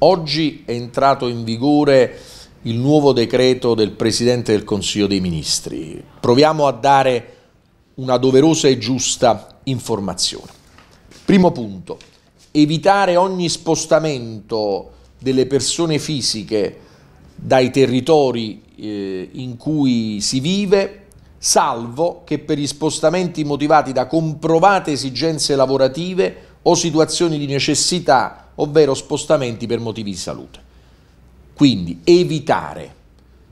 Oggi è entrato in vigore il nuovo decreto del Presidente del Consiglio dei Ministri. Proviamo a dare una doverosa e giusta informazione. Primo punto, evitare ogni spostamento delle persone fisiche dai territori eh, in cui si vive, salvo che per gli spostamenti motivati da comprovate esigenze lavorative o situazioni di necessità, ovvero spostamenti per motivi di salute. Quindi evitare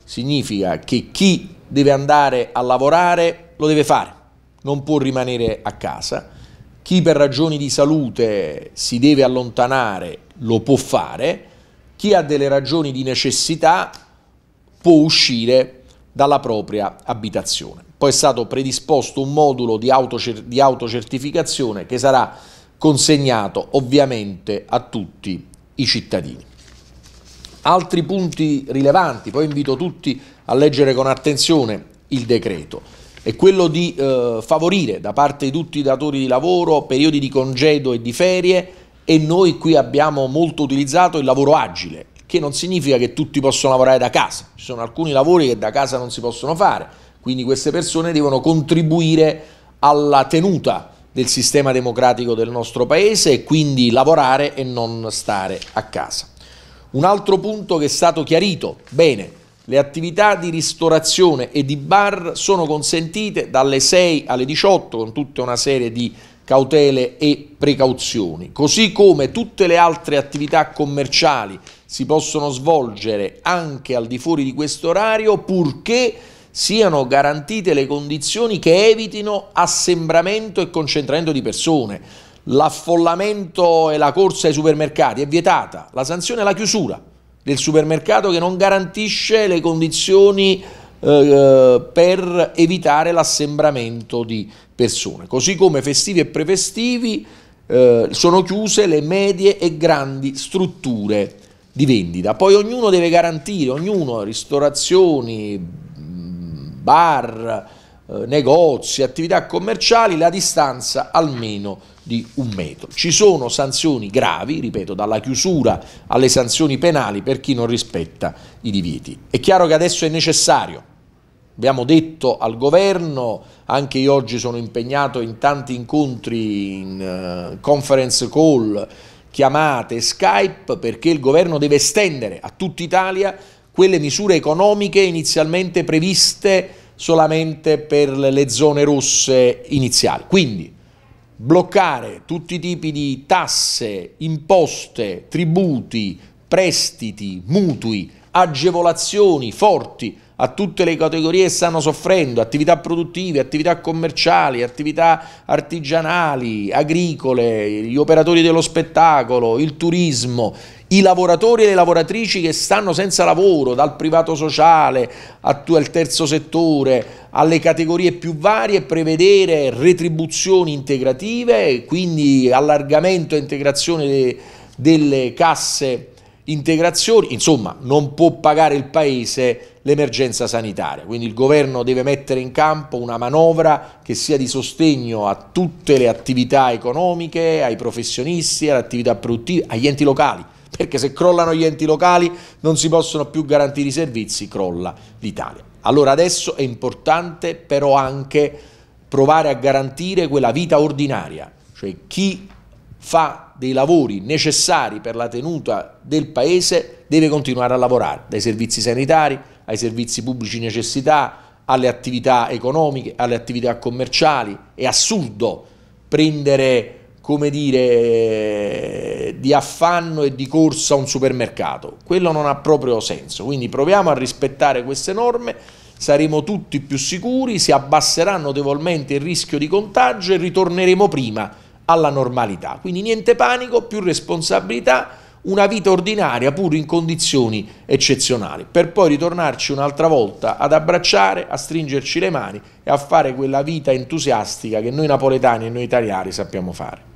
significa che chi deve andare a lavorare lo deve fare, non può rimanere a casa. Chi per ragioni di salute si deve allontanare lo può fare, chi ha delle ragioni di necessità può uscire dalla propria abitazione. Poi è stato predisposto un modulo di, autocer- di autocertificazione che sarà consegnato ovviamente a tutti i cittadini. Altri punti rilevanti, poi invito tutti a leggere con attenzione il decreto, è quello di eh, favorire da parte di tutti i datori di lavoro periodi di congedo e di ferie e noi qui abbiamo molto utilizzato il lavoro agile, che non significa che tutti possono lavorare da casa, ci sono alcuni lavori che da casa non si possono fare, quindi queste persone devono contribuire alla tenuta del sistema democratico del nostro paese e quindi lavorare e non stare a casa. Un altro punto che è stato chiarito, bene, le attività di ristorazione e di bar sono consentite dalle 6 alle 18 con tutta una serie di cautele e precauzioni, così come tutte le altre attività commerciali si possono svolgere anche al di fuori di questo orario purché siano garantite le condizioni che evitino assembramento e concentramento di persone. L'affollamento e la corsa ai supermercati è vietata, la sanzione è la chiusura del supermercato che non garantisce le condizioni eh, eh per evitare l'assembramento di persone. Così come festivi e prefestivi eh, sono chiuse le medie e grandi strutture di vendita. Poi ognuno deve garantire, ognuno, ristorazioni, bar, eh, negozi, attività commerciali, la distanza almeno di un metro. Ci sono sanzioni gravi, ripeto, dalla chiusura alle sanzioni penali per chi non rispetta i divieti. È chiaro che adesso è necessario Abbiamo detto al governo, anche io oggi sono impegnato in tanti incontri, in eh, conference call, chiamate, Skype, perché il governo deve estendere a tutta Italia quelle misure economiche inizialmente previste solamente per le zone rosse iniziali. Quindi bloccare tutti i tipi di tasse, imposte, tributi, prestiti, mutui, agevolazioni forti a tutte le categorie che stanno soffrendo, attività produttive, attività commerciali, attività artigianali, agricole, gli operatori dello spettacolo, il turismo, i lavoratori e le lavoratrici che stanno senza lavoro, dal privato sociale al terzo settore, alle categorie più varie, prevedere retribuzioni integrative, quindi allargamento e integrazione delle casse integrazioni, insomma non può pagare il Paese l'emergenza sanitaria, quindi il governo deve mettere in campo una manovra che sia di sostegno a tutte le attività economiche, ai professionisti, alle attività produttive, agli enti locali, perché se crollano gli enti locali non si possono più garantire i servizi, crolla l'Italia. Allora adesso è importante però anche provare a garantire quella vita ordinaria, cioè chi fa dei lavori necessari per la tenuta del Paese deve continuare a lavorare, dai servizi sanitari ai servizi pubblici necessità, alle attività economiche, alle attività commerciali. È assurdo prendere come dire, di affanno e di corsa a un supermercato. Quello non ha proprio senso. Quindi proviamo a rispettare queste norme, saremo tutti più sicuri, si abbasserà notevolmente il rischio di contagio e ritorneremo prima alla normalità. Quindi niente panico, più responsabilità, una vita ordinaria pur in condizioni eccezionali, per poi ritornarci un'altra volta ad abbracciare, a stringerci le mani e a fare quella vita entusiastica che noi napoletani e noi italiani sappiamo fare.